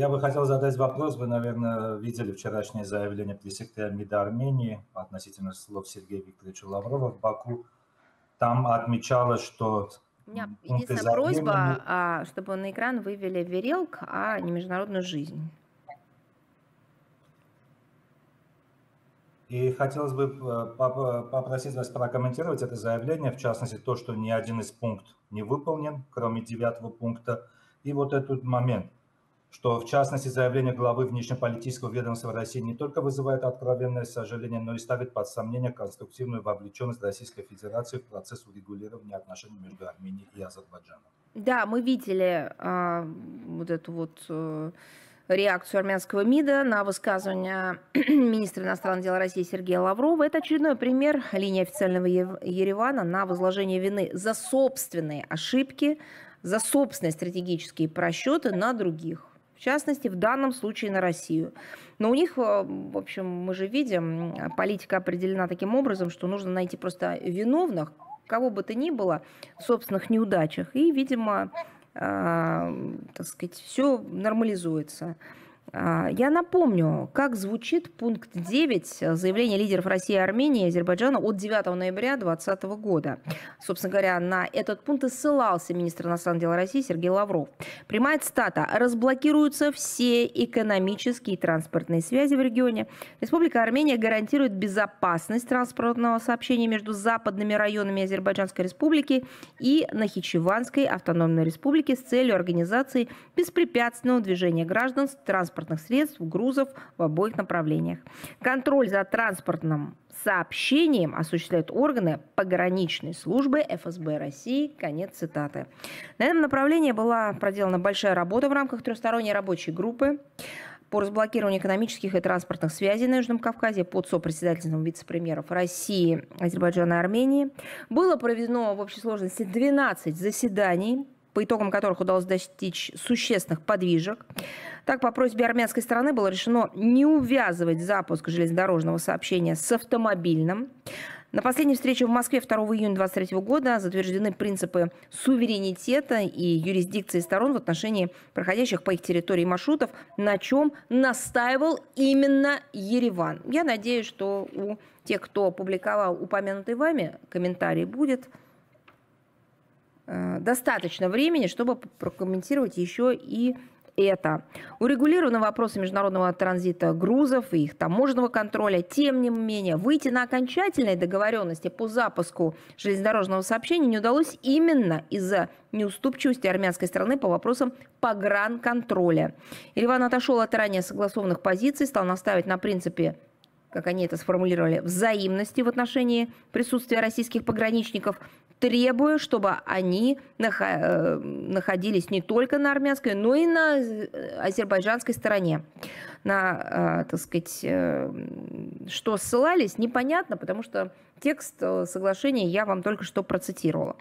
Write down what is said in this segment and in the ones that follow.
Я бы хотел задать вопрос. Вы, наверное, видели вчерашнее заявление пресекретаря МИДа Армении относительно слов Сергея Викторовича Лаврова в Баку. Там отмечалось, что у меня единственная просьба, а, чтобы на экран вывели Верелк, а не международную жизнь. И хотелось бы э, попросить вас прокомментировать это заявление, в частности, то, что ни один из пунктов не выполнен, кроме девятого пункта, и вот этот момент – что, в частности, заявление главы внешнеполитического ведомства России не только вызывает откровенное сожаление, но и ставит под сомнение конструктивную вовлеченность Российской Федерации в процесс урегулирования отношений между Арменией и Азербайджаном. Да, мы видели а, вот эту вот а, реакцию армянского МИДа на высказывание министра иностранных дел России Сергея Лаврова. Это очередной пример линии официального Еревана на возложение вины за собственные ошибки, за собственные стратегические просчеты на других в частности, в данном случае на Россию. Но у них, э, в общем, мы же видим, политика определена таким образом, что нужно найти просто виновных, кого бы то ни было, в собственных неудачах. И, видимо, э, так сказать, все нормализуется. А, я напомню, как звучит пункт 9 заявления лидеров России, Армении и Азербайджана от 9 ноября 2020 года. Собственно говоря, на этот пункт и ссылался министр иностранных дел России Сергей Лавров. Прямая цитата. «Разблокируются все экономические и транспортные связи в регионе. Республика Армения гарантирует безопасность транспортного сообщения между западными районами Азербайджанской республики и Нахичеванской автономной республики с целью организации беспрепятственного движения граждан с транспортным транспортных средств, грузов в обоих направлениях. Контроль за транспортным сообщением осуществляют органы пограничной службы ФСБ России. Конец цитаты. На этом направлении была проделана большая работа в рамках трехсторонней рабочей группы по разблокированию экономических и транспортных связей на Южном Кавказе под сопредседательством вице-премьеров России, Азербайджана и Армении. Было проведено в общей сложности 12 заседаний, по итогам которых удалось достичь существенных подвижек. Так, по просьбе армянской стороны было решено не увязывать запуск железнодорожного сообщения с автомобильным. На последней встрече в Москве 2 июня 2023 года затверждены принципы суверенитета и юрисдикции сторон в отношении проходящих по их территории маршрутов, на чем настаивал именно Ереван. Я надеюсь, что у тех, кто опубликовал упомянутый вами комментарий, будет э, достаточно времени, чтобы прокомментировать еще и это. Урегулированы вопросы международного транзита грузов и их таможенного контроля. Тем не менее, выйти на окончательные договоренности по запуску железнодорожного сообщения не удалось именно из-за неуступчивости армянской страны по вопросам погранконтроля. Ереван отошел от ранее согласованных позиций, стал настаивать на принципе как они это сформулировали, взаимности в отношении присутствия российских пограничников требуя, чтобы они э, находились не только на армянской, но и на э, азербайджанской стороне. На, э, так сказать, что ссылались, непонятно, потому что текст соглашения я вам только что процитировала.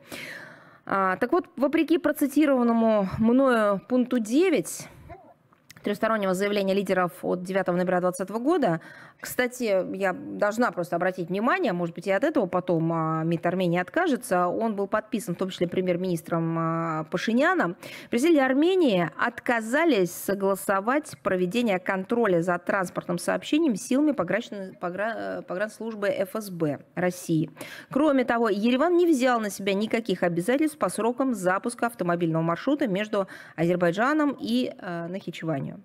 А, так вот, вопреки процитированному мною пункту 9, трехстороннего заявления лидеров от 9 ноября 2020 года. Кстати, я должна просто обратить внимание, может быть, и от этого потом а, МИД Армении откажется. Он был подписан, в том числе, премьер-министром а, Пашиняном. Президенты Армении отказались согласовать проведение контроля за транспортным сообщением силами пограничной, э, погранслужбы ФСБ России. Кроме того, Ереван не взял на себя никаких обязательств по срокам запуска автомобильного маршрута между Азербайджаном и э, Нахичеванием.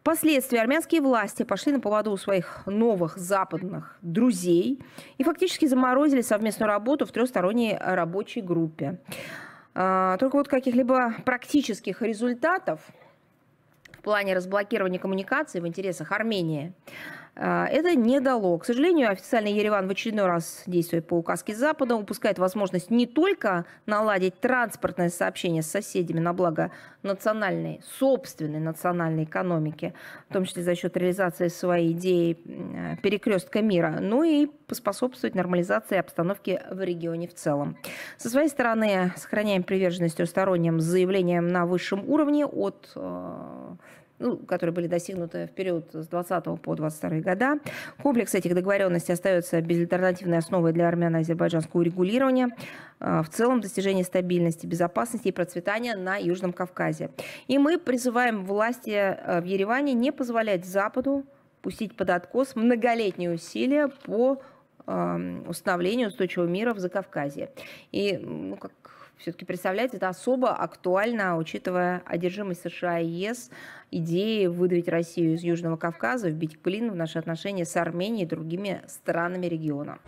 Впоследствии армянские власти пошли на поводу у своих новых западных друзей и фактически заморозили совместную работу в трехсторонней рабочей группе. А, только вот каких-либо практических результатов в плане разблокирования коммуникаций в интересах Армении. А, это не дало. К сожалению, официальный Ереван в очередной раз, действуя по указке Запада, упускает возможность не только наладить транспортное сообщение с соседями на благо национальной, собственной национальной экономики, в том числе за счет реализации своей идеи перекрестка мира, но и поспособствовать нормализации обстановки в регионе в целом. Со своей стороны, сохраняем приверженность сторонним заявлениям на высшем уровне от э, ну, которые были достигнуты в период с 20 по 22 года. Комплекс этих договоренностей остается безальтернативной основой для армяно-азербайджанского урегулирования, а, в целом достижения стабильности, безопасности и процветания на Южном Кавказе. И мы призываем власти э, в Ереване не позволять Западу пустить под откос многолетние усилия по эм, установлению устойчивого мира в Закавказье. И, ну, как все-таки представляет это особо актуально, учитывая одержимость США и ЕС, идеи выдавить Россию из Южного Кавказа, вбить клин в наши отношения с Арменией и другими странами региона.